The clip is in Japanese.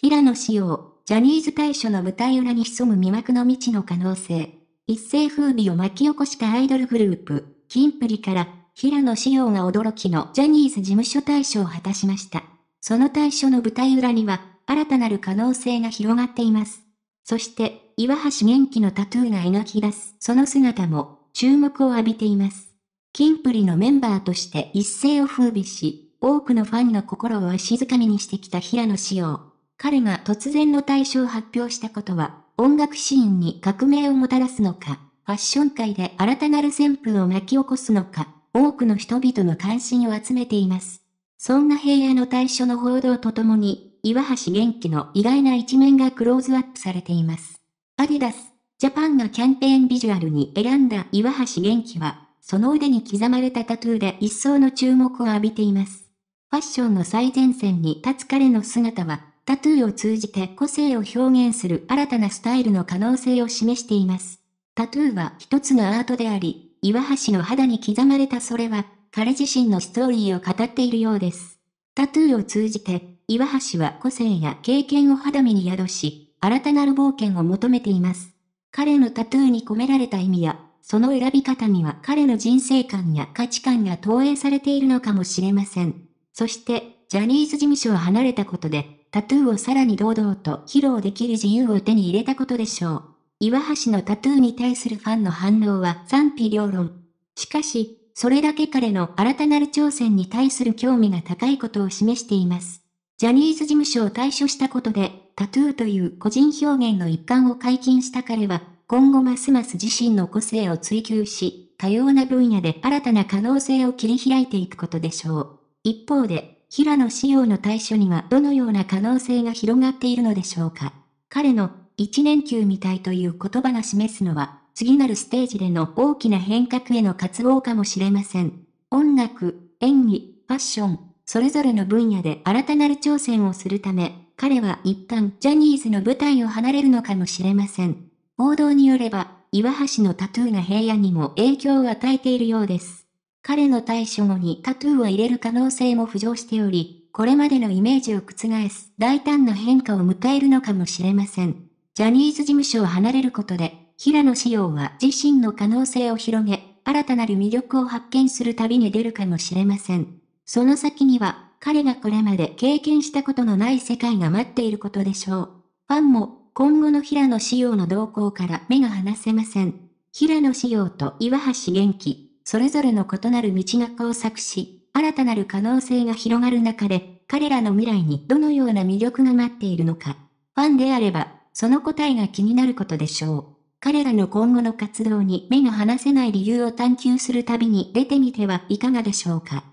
平野紫耀、ジャニーズ大賞の舞台裏に潜む未惑の未知の可能性。一世風靡を巻き起こしたアイドルグループ、キンプリから、平野紫耀が驚きのジャニーズ事務所大賞を果たしました。その大賞の舞台裏には、新たなる可能性が広がっています。そして、岩橋元気のタトゥーが描き出す、その姿も、注目を浴びています。キンプリのメンバーとして一世を風靡し、多くのファンの心をわしづかみにしてきた平野紫耀。彼が突然の退所を発表したことは、音楽シーンに革命をもたらすのか、ファッション界で新たなる旋風を巻き起こすのか、多くの人々の関心を集めています。そんな平野の対処の報道とともに、岩橋元気の意外な一面がクローズアップされています。アディダス、ジャパンがキャンペーンビジュアルに選んだ岩橋元気は、その腕に刻まれたタトゥーで一層の注目を浴びています。ファッションの最前線に立つ彼の姿は、タトゥーを通じて個性を表現する新たなスタイルの可能性を示しています。タトゥーは一つのアートであり、岩橋の肌に刻まれたそれは、彼自身のストーリーを語っているようです。タトゥーを通じて、岩橋は個性や経験を肌身に宿し、新たなる冒険を求めています。彼のタトゥーに込められた意味や、その選び方には彼の人生観や価値観が投影されているのかもしれません。そして、ジャニーズ事務所を離れたことで、タトゥーをさらに堂々と披露できる自由を手に入れたことでしょう。岩橋のタトゥーに対するファンの反応は賛否両論。しかし、それだけ彼の新たなる挑戦に対する興味が高いことを示しています。ジャニーズ事務所を退所したことで、タトゥーという個人表現の一環を解禁した彼は、今後ますます自身の個性を追求し、多様な分野で新たな可能性を切り開いていくことでしょう。一方で、平野紫耀の対処にはどのような可能性が広がっているのでしょうか。彼の一年級みたいという言葉が示すのは、次なるステージでの大きな変革への活動かもしれません。音楽、演技、ファッション、それぞれの分野で新たなる挑戦をするため、彼は一旦ジャニーズの舞台を離れるのかもしれません。報道によれば、岩橋のタトゥーが平野にも影響を与えているようです。彼の対処後にタトゥーを入れる可能性も浮上しており、これまでのイメージを覆す大胆な変化を迎えるのかもしれません。ジャニーズ事務所を離れることで、平野紫耀は自身の可能性を広げ、新たなる魅力を発見する旅に出るかもしれません。その先には、彼がこれまで経験したことのない世界が待っていることでしょう。ファンも、今後の平野紫耀の動向から目が離せません。平野紫耀と岩橋元気。それぞれの異なる道が交錯し、新たなる可能性が広がる中で、彼らの未来にどのような魅力が待っているのか。ファンであれば、その答えが気になることでしょう。彼らの今後の活動に目が離せない理由を探求する旅に出てみてはいかがでしょうか。